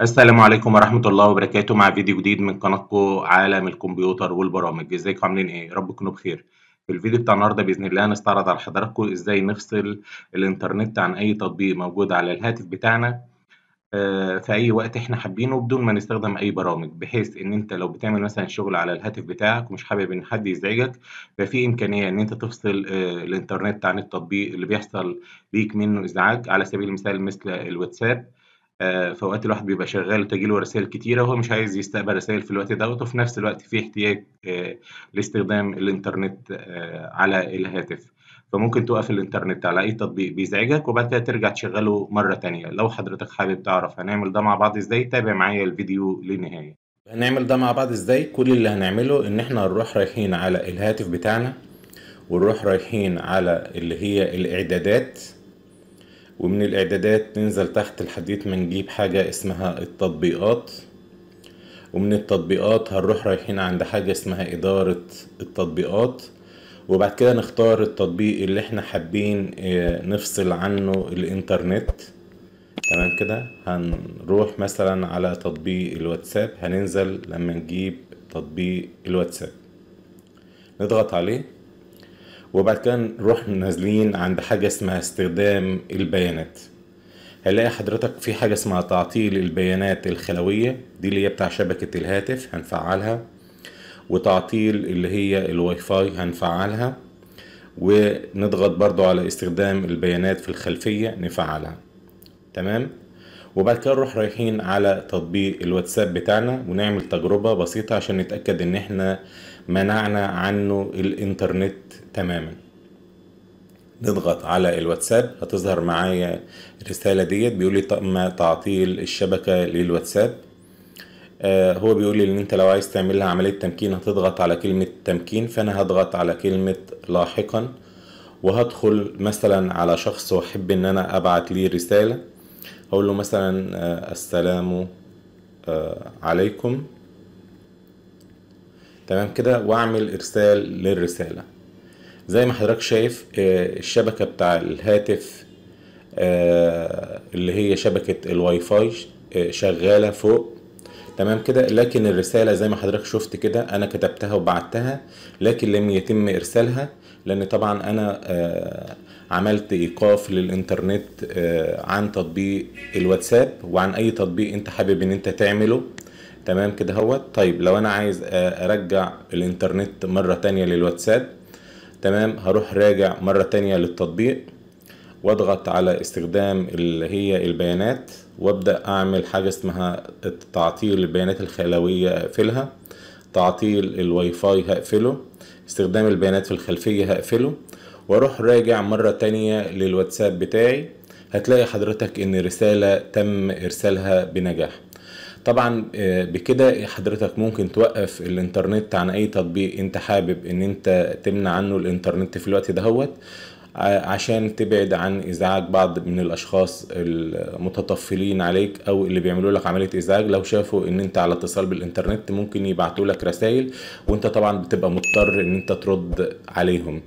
السلام عليكم ورحمة الله وبركاته مع فيديو جديد من قناتكم عالم الكمبيوتر والبرامج ازيكم عاملين ايه رب تكونوا بخير في الفيديو بتاع النهارده باذن الله هنستعرض على حضراتكم ازاي نفصل الانترنت عن اي تطبيق موجود على الهاتف بتاعنا آه، في اي وقت احنا حابينه بدون ما نستخدم اي برامج بحيث ان انت لو بتعمل مثلا شغل على الهاتف بتاعك ومش حابب ان حد يزعجك ففي امكانيه ان انت تفصل آه، الانترنت عن التطبيق اللي بيحصل ليك منه ازعاج على سبيل المثال مثل الواتساب آه، فوقت الواحد بيبقى شغال وتجيله رسائل كتيرة وهو مش عايز يستقبل رسائل في الوقت دوت وفي نفس الوقت في احتياج آه، لاستخدام الإنترنت آه، على الهاتف فممكن توقف الإنترنت على أي تطبيق بيزعجك وبعد كده ترجع تشغله مرة تانية لو حضرتك حابب تعرف هنعمل ده مع بعض إزاي تابع معايا الفيديو للنهاية هنعمل ده مع بعض إزاي كل اللي هنعمله إن إحنا هنروح رايحين على الهاتف بتاعنا ونروح رايحين على اللي هي الإعدادات ومن الاعدادات ننزل تحت لحديت ما نجيب حاجة اسمها التطبيقات ومن التطبيقات هنروح رايحين عند حاجة اسمها إدارة التطبيقات وبعد كده نختار التطبيق اللي احنا حابين آه، نفصل عنه الانترنت تمام كده هنروح مثلا على تطبيق الواتساب هننزل لما نجيب تطبيق الواتساب نضغط عليه وبعد كده نروح نازلين عند حاجة اسمها استخدام البيانات هنلاقي حضرتك في حاجة اسمها تعطيل البيانات الخلوية دي اللي هي بتاع شبكة الهاتف هنفعلها وتعطيل اللي هي الواي فاي هنفعلها ونضغط برضو على استخدام البيانات في الخلفية نفعلها تمام وبعد كده نروح رايحين على تطبيق الواتساب بتاعنا ونعمل تجربة بسيطة عشان نتأكد ان احنا منعنا عنه الانترنت تماما نضغط على الواتساب هتظهر معايا الرسالة ديت بيقول لي تم تعطيل الشبكة للواتساب آه، هو بيقول لي ان انت لو عايز تعمل لها عملية تمكين هتضغط على كلمة تمكين فانا هضغط على كلمة لاحقا وهدخل مثلا على شخص واحب ان انا ابعت ليه رسالة اقول له مثلا آه، السلام آه، عليكم تمام كده واعمل ارسال للرسالة زي ما حضرتك شايف آه، الشبكة بتاع الهاتف آه، اللي هي شبكة الواي فاي آه، شغالة فوق تمام كده لكن الرسالة زي ما حضرتك شفت كده أنا كتبتها وبعتها لكن لم يتم إرسالها لأن طبعا أنا عملت إيقاف للإنترنت عن تطبيق الواتساب وعن أي تطبيق أنت حابب إن أنت تعمله تمام كده هوت طيب لو انا عايز ارجع الانترنت مرة تانية للواتساب تمام هروح راجع مرة تانية للتطبيق واضغط على استخدام اللي هي البيانات وابدأ اعمل حاجة اسمها تعطيل البيانات الخلوية اقفلها تعطيل الواي فاي هقفله استخدام البيانات في الخلفية هقفله واروح راجع مرة تانية للواتساب بتاعي هتلاقي حضرتك ان رسالة تم ارسالها بنجاح طبعا آه، بكده حضرتك ممكن توقف الانترنت عن اي تطبيق انت حابب ان انت تمنع عنه الانترنت في الوقت دهوت آه، عشان تبعد عن ازعاج بعض من الاشخاص المتطفلين عليك او اللي بيعملوا لك عمليه ازعاج لو شافوا ان انت على اتصال بالانترنت ممكن يبعتوا لك رسائل وانت طبعا بتبقى مضطر ان انت ترد عليهم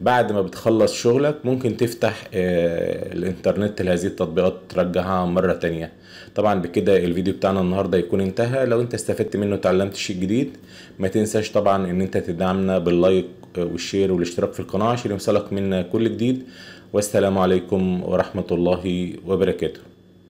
بعد ما بتخلص شغلك ممكن تفتح آه، الانترنت لهذه التطبيقات ترجعها مرة تانية طبعا بكده الفيديو بتاعنا النهاردة يكون انتهى لو انت استفدت منه وتعلمت شيء جديد ما تنساش طبعا ان انت تدعمنا باللايك آه، والشير والاشتراك في القناة عشان يوصلك منا كل جديد والسلام عليكم ورحمة الله وبركاته